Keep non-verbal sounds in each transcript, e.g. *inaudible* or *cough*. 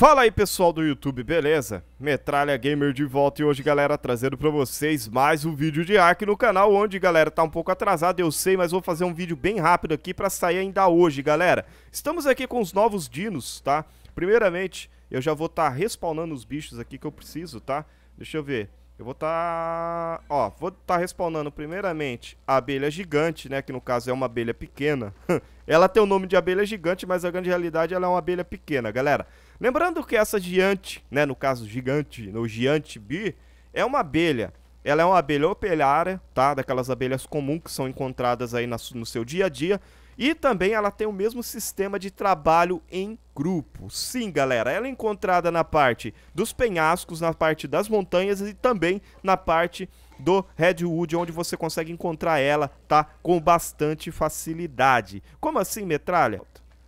Fala aí pessoal do YouTube, beleza? Metralha Gamer de volta e hoje galera trazendo pra vocês mais um vídeo de hack no canal Onde galera tá um pouco atrasado, eu sei, mas vou fazer um vídeo bem rápido aqui pra sair ainda hoje galera Estamos aqui com os novos dinos, tá? Primeiramente, eu já vou estar tá respawnando os bichos aqui que eu preciso, tá? Deixa eu ver, eu vou estar... Tá... Ó, vou estar tá respawnando primeiramente a abelha gigante, né? Que no caso é uma abelha pequena *laughs* Ela tem o nome de abelha gigante, mas a grande realidade ela é uma abelha pequena, galera Lembrando que essa diante, né, no caso gigante, no giante bi, é uma abelha. Ela é uma abelha operária, tá? Daquelas abelhas comuns que são encontradas aí no seu dia a dia. E também ela tem o mesmo sistema de trabalho em grupo. Sim, galera, ela é encontrada na parte dos penhascos, na parte das montanhas e também na parte do Redwood, onde você consegue encontrar ela, tá? Com bastante facilidade. Como assim, metralha?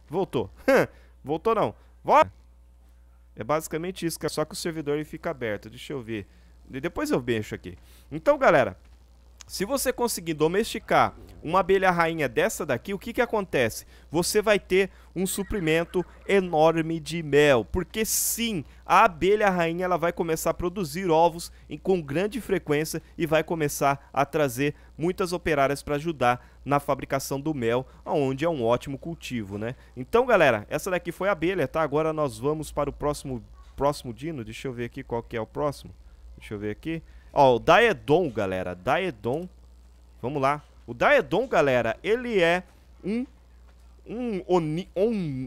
Voltou. *laughs* Voltou não. Volta. É basicamente isso, é só que o servidor ele fica aberto. Deixa eu ver. Depois eu mexo aqui. Então, galera, se você conseguir domesticar uma abelha rainha dessa daqui, o que, que acontece? Você vai ter um suprimento enorme de mel, porque sim, a abelha rainha ela vai começar a produzir ovos em, com grande frequência e vai começar a trazer muitas operárias para ajudar na fabricação do mel, onde é um ótimo cultivo, né? Então, galera, essa daqui foi a abelha, tá? Agora nós vamos para o próximo próximo dino. Deixa eu ver aqui qual que é o próximo. Deixa eu ver aqui. Ó, o Daedon, galera. Daedon. Vamos lá. O Daedon, galera, ele é um um, oni,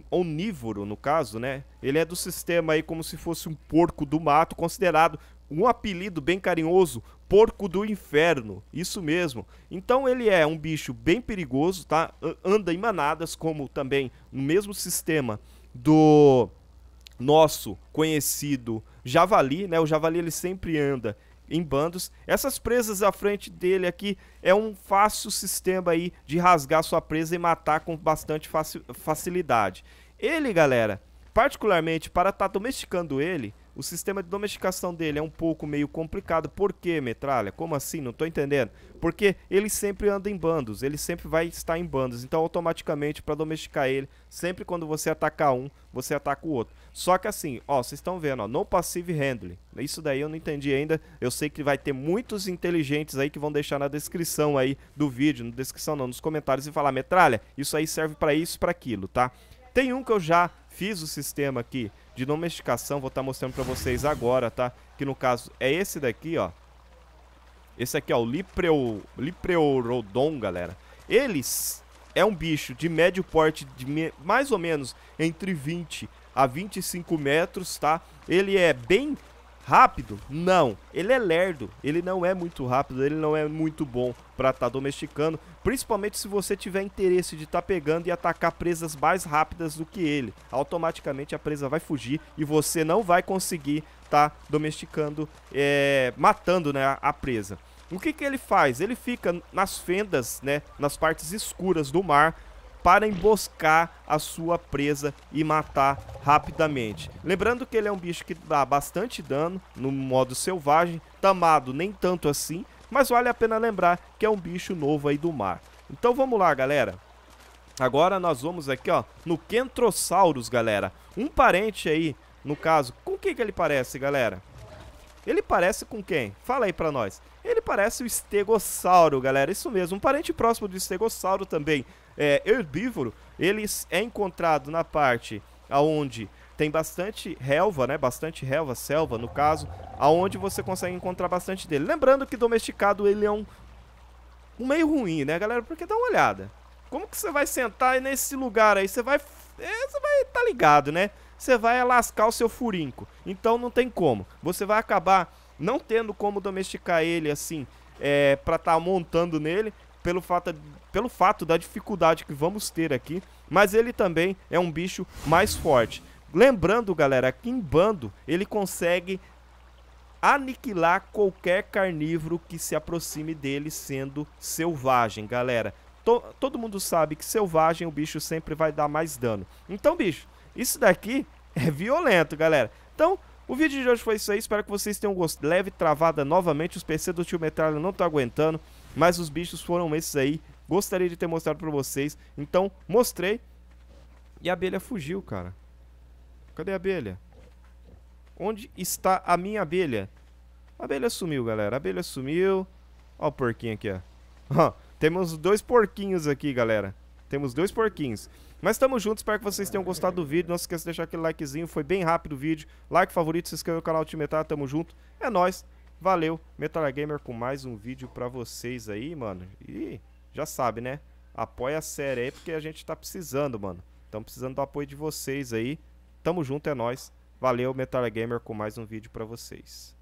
onívoro, no caso, né? Ele é do sistema aí como se fosse um porco do mato, considerado um apelido bem carinhoso, porco do inferno. Isso mesmo. Então ele é um bicho bem perigoso, tá? Anda em manadas, como também no mesmo sistema do nosso conhecido javali, né? O javali ele sempre anda em bandos. Essas presas à frente dele aqui é um fácil sistema aí de rasgar sua presa e matar com bastante facilidade. Ele, galera, particularmente para estar tá domesticando ele, o sistema de domesticação dele é um pouco meio complicado. Por quê, metralha? Como assim? Não estou entendendo. Porque ele sempre anda em bandos, ele sempre vai estar em bandos. Então, automaticamente, para domesticar ele, sempre quando você atacar um, você ataca o outro. Só que assim, ó, vocês estão vendo, ó, no passive handling. Isso daí eu não entendi ainda. Eu sei que vai ter muitos inteligentes aí que vão deixar na descrição aí do vídeo, na descrição não, nos comentários e falar, metralha, isso aí serve para isso, para aquilo, tá? Tem um que eu já fiz o sistema aqui de domesticação, vou estar tá mostrando para vocês agora, tá? Que no caso é esse daqui, ó. Esse aqui, ó, o Lipreo, Lipreorodon, galera. Eles é um bicho de médio porte, de me... mais ou menos entre 20 a 25 metros, tá? Ele é bem Rápido? Não. Ele é lerdo. Ele não é muito rápido. Ele não é muito bom para estar tá domesticando. Principalmente se você tiver interesse de estar tá pegando e atacar presas mais rápidas do que ele. Automaticamente a presa vai fugir e você não vai conseguir estar tá domesticando, é, matando né, a presa. O que, que ele faz? Ele fica nas fendas, né, nas partes escuras do mar, para emboscar a sua presa e matar rapidamente. Lembrando que ele é um bicho que dá bastante dano no modo selvagem, tamado nem tanto assim, mas vale a pena lembrar que é um bicho novo aí do mar. Então vamos lá, galera. Agora nós vamos aqui, ó, no Kentrosaurus, galera. Um parente aí, no caso. Com o que que ele parece, galera? Ele parece com quem? Fala aí pra nós. Ele parece o estegossauro, galera. Isso mesmo, um parente próximo do estegossauro também. É, herbívoro, ele é encontrado na parte aonde tem bastante relva, né? Bastante relva, selva no caso, aonde você consegue encontrar bastante dele. Lembrando que domesticado ele é um, um meio ruim, né, galera? Porque dá uma olhada. Como que você vai sentar nesse lugar aí? Você vai, é, você vai tá ligado, né? você vai lascar o seu furinco. Então não tem como. Você vai acabar não tendo como domesticar ele assim, é, para estar tá montando nele, pelo fato, pelo fato da dificuldade que vamos ter aqui. Mas ele também é um bicho mais forte. Lembrando, galera, que em bando ele consegue aniquilar qualquer carnívoro que se aproxime dele sendo selvagem, galera. todo mundo sabe que selvagem o bicho sempre vai dar mais dano. Então, bicho, isso daqui é violento, galera. Então, o vídeo de hoje foi isso aí. Espero que vocês tenham gostado. Leve travada novamente. Os PC do tio Metralha não estão aguentando. Mas os bichos foram esses aí. Gostaria de ter mostrado pra vocês. Então, mostrei. E a abelha fugiu, cara. Cadê a abelha? Onde está a minha abelha? A abelha sumiu, galera. A abelha sumiu. Ó o porquinho aqui, ó. *laughs* ó temos dois porquinhos aqui, galera. Temos dois porquinhos. Mas estamos juntos, espero que vocês tenham gostado do vídeo. Não se esqueça de deixar aquele likezinho, foi bem rápido o vídeo. Like, favorito, se inscreva no canal de Metal, tamo junto. É nóis, valeu. Metal Gamer com mais um vídeo pra vocês aí, mano. E já sabe, né? Apoia a série aí, porque a gente tá precisando, mano. Estamos precisando do apoio de vocês aí. Tamo junto, é nóis. Valeu, Metal Gamer com mais um vídeo pra vocês.